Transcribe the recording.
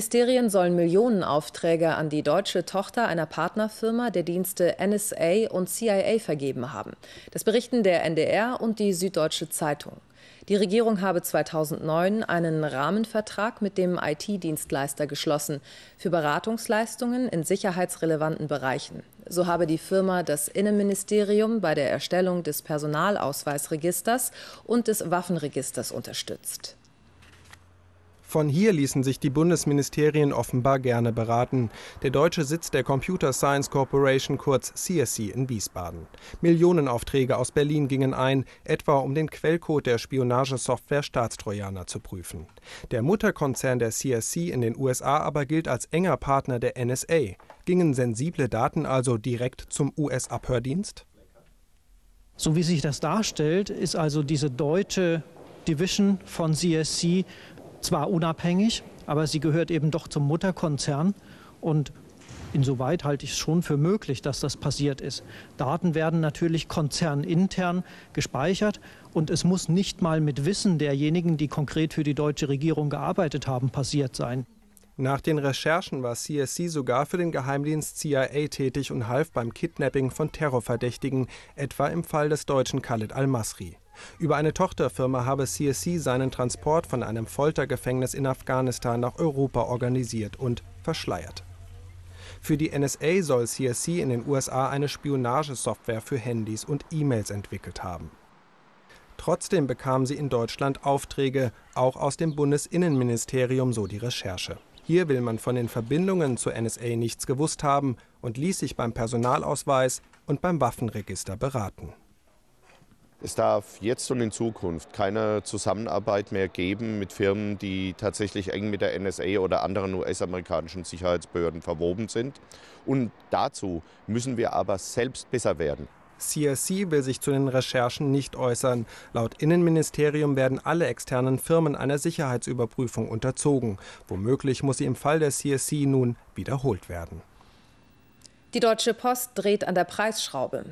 Ministerien sollen Millionenaufträge an die deutsche Tochter einer Partnerfirma der Dienste NSA und CIA vergeben haben. Das berichten der NDR und die Süddeutsche Zeitung. Die Regierung habe 2009 einen Rahmenvertrag mit dem IT-Dienstleister geschlossen für Beratungsleistungen in sicherheitsrelevanten Bereichen. So habe die Firma das Innenministerium bei der Erstellung des Personalausweisregisters und des Waffenregisters unterstützt. Von hier ließen sich die Bundesministerien offenbar gerne beraten. Der deutsche Sitz der Computer Science Corporation, kurz CSC, in Wiesbaden. Millionenaufträge aus Berlin gingen ein, etwa um den Quellcode der Spionagesoftware Staatstrojaner zu prüfen. Der Mutterkonzern der CSC in den USA aber gilt als enger Partner der NSA. Gingen sensible Daten also direkt zum US-Abhördienst? So wie sich das darstellt, ist also diese deutsche Division von CSC zwar unabhängig, aber sie gehört eben doch zum Mutterkonzern und Insoweit halte ich es schon für möglich, dass das passiert ist. Daten werden natürlich konzernintern gespeichert und es muss nicht mal mit Wissen derjenigen, die konkret für die deutsche Regierung gearbeitet haben, passiert sein. Nach den Recherchen war CSC sogar für den Geheimdienst CIA tätig und half beim Kidnapping von Terrorverdächtigen, etwa im Fall des deutschen Khaled al-Masri. Über eine Tochterfirma habe CSC seinen Transport von einem Foltergefängnis in Afghanistan nach Europa organisiert und verschleiert. Für die NSA soll CSC in den USA eine Spionagesoftware für Handys und E-Mails entwickelt haben. Trotzdem bekam sie in Deutschland Aufträge, auch aus dem Bundesinnenministerium, so die Recherche. Hier will man von den Verbindungen zur NSA nichts gewusst haben und ließ sich beim Personalausweis und beim Waffenregister beraten. Es darf jetzt und in Zukunft keine Zusammenarbeit mehr geben mit Firmen, die tatsächlich eng mit der NSA oder anderen US-amerikanischen Sicherheitsbehörden verwoben sind. Und dazu müssen wir aber selbst besser werden. CSC will sich zu den Recherchen nicht äußern. Laut Innenministerium werden alle externen Firmen einer Sicherheitsüberprüfung unterzogen. Womöglich muss sie im Fall der CSC nun wiederholt werden. Die Deutsche Post dreht an der Preisschraube.